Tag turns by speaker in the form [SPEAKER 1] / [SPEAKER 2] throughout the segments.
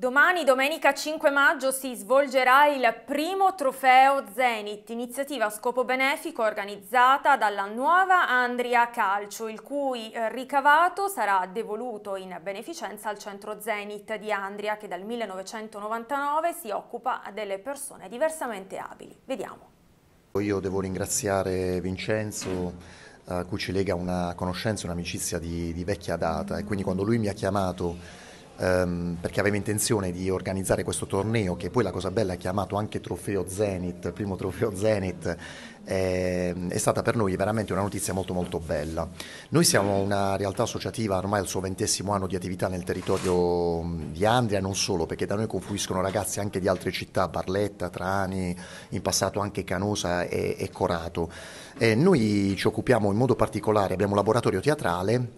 [SPEAKER 1] Domani, domenica 5 maggio, si svolgerà il primo trofeo Zenit, iniziativa a scopo benefico organizzata dalla nuova Andria Calcio, il cui eh, ricavato sarà devoluto in beneficenza al centro Zenit di Andria, che dal 1999 si occupa delle persone diversamente abili. Vediamo. Io devo ringraziare Vincenzo a eh, cui ci lega una conoscenza, un'amicizia di, di vecchia data e quindi quando lui mi ha chiamato ehm, perché avevo intenzione di organizzare questo torneo che poi la cosa bella è chiamato anche Trofeo Zenit, primo trofeo Zenit, ehm, è stata per noi veramente una notizia molto molto bella. Noi siamo una realtà associativa ormai al suo ventesimo anno di attività nel territorio di Andria, non solo, perché da noi confluiscono ragazzi anche di altre città, Barletta, Trani, in passato anche Canosa e, e Corato. Eh, noi ci occupiamo in modo particolare, abbiamo un laboratorio teatrale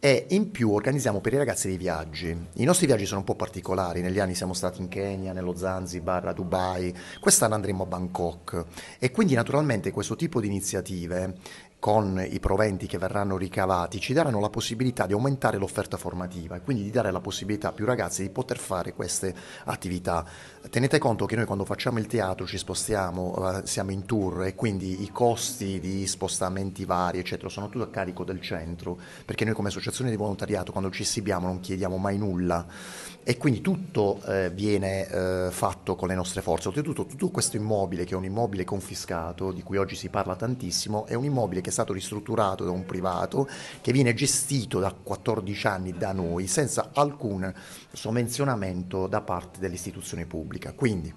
[SPEAKER 1] e in più organizziamo per i ragazzi dei viaggi. I nostri viaggi sono un po' particolari, negli anni siamo stati in Kenya, nello Zanzibar, a Dubai, quest'anno andremo a Bangkok e quindi naturalmente questo tipo di iniziative con i proventi che verranno ricavati ci daranno la possibilità di aumentare l'offerta formativa e quindi di dare la possibilità a più ragazzi di poter fare queste attività. Tenete conto che noi quando facciamo il teatro ci spostiamo, eh, siamo in tour e quindi i costi di spostamenti vari eccetera sono tutto a carico del centro perché noi come associazione di volontariato quando ci esibiamo non chiediamo mai nulla e quindi tutto eh, viene eh, fatto con le nostre forze. Oltretutto tutto questo immobile che è un immobile confiscato di cui oggi si parla tantissimo è un immobile che che è stato ristrutturato da un privato, che viene gestito da 14 anni da noi senza alcun somenzionamento da parte dell'istituzione pubblica. Quindi,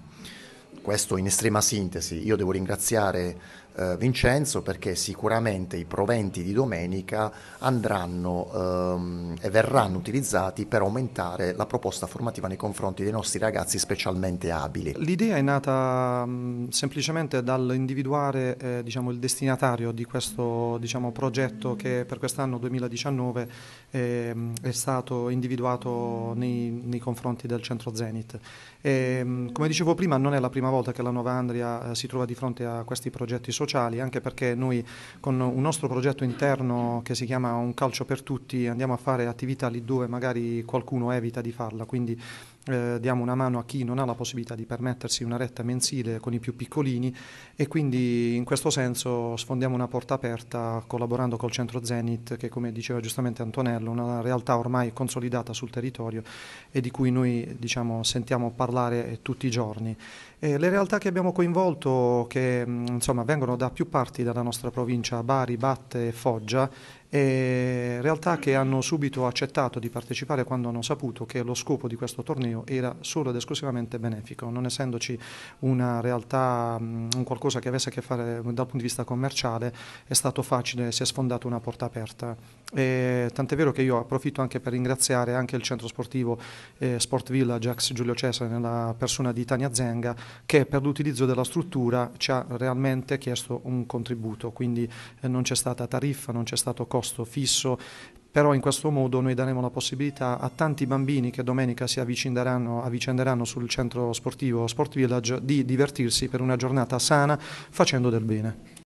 [SPEAKER 1] questo in estrema sintesi, io devo ringraziare eh, Vincenzo perché sicuramente i proventi di domenica andranno ehm, e verranno utilizzati per aumentare la proposta formativa nei confronti dei nostri ragazzi specialmente abili.
[SPEAKER 2] L'idea è nata mh, mm, semplicemente dall'individuare eh, diciamo, il destinatario di questo diciamo, progetto che per quest'anno 2019 eh, è stato individuato nei, nei confronti del centro Zenit. E, ehm, come dicevo prima non è la prima volta che la Nuova Andria eh, si trova di fronte a questi progetti sociali, anche perché noi con un nostro progetto interno che si chiama Un calcio per tutti andiamo a fare attività lì dove magari qualcuno evita di farla, quindi eh, diamo una mano a chi non ha la possibilità di permettersi una retta mensile con i più piccolini e quindi in questo senso sfondiamo una porta aperta collaborando col centro Zenit che come diceva giustamente Antonello è una realtà ormai consolidata sul territorio e di cui noi diciamo, sentiamo parlare tutti i giorni. E le realtà che abbiamo coinvolto che mm, insomma, vengono da più parti della nostra provincia, Bari, Batte e Foggia e realtà che hanno subito accettato di partecipare quando hanno saputo che lo scopo di questo torneo era solo ed esclusivamente benefico, non essendoci una realtà, un qualcosa che avesse a che fare dal punto di vista commerciale, è stato facile, si è sfondata una porta aperta. E, tant'è vero che io approfitto anche per ringraziare anche il centro sportivo eh, Sport Village ex Giulio Cesare nella persona di Tania Zenga che per l'utilizzo della struttura ci ha realmente chiesto un contributo, quindi eh, non c'è stata tariffa, non c'è stato costo costo fisso però in questo modo noi daremo la possibilità a tanti bambini che domenica si avvicenderanno, avvicenderanno sul centro sportivo Sport Village di divertirsi per una giornata sana facendo del bene.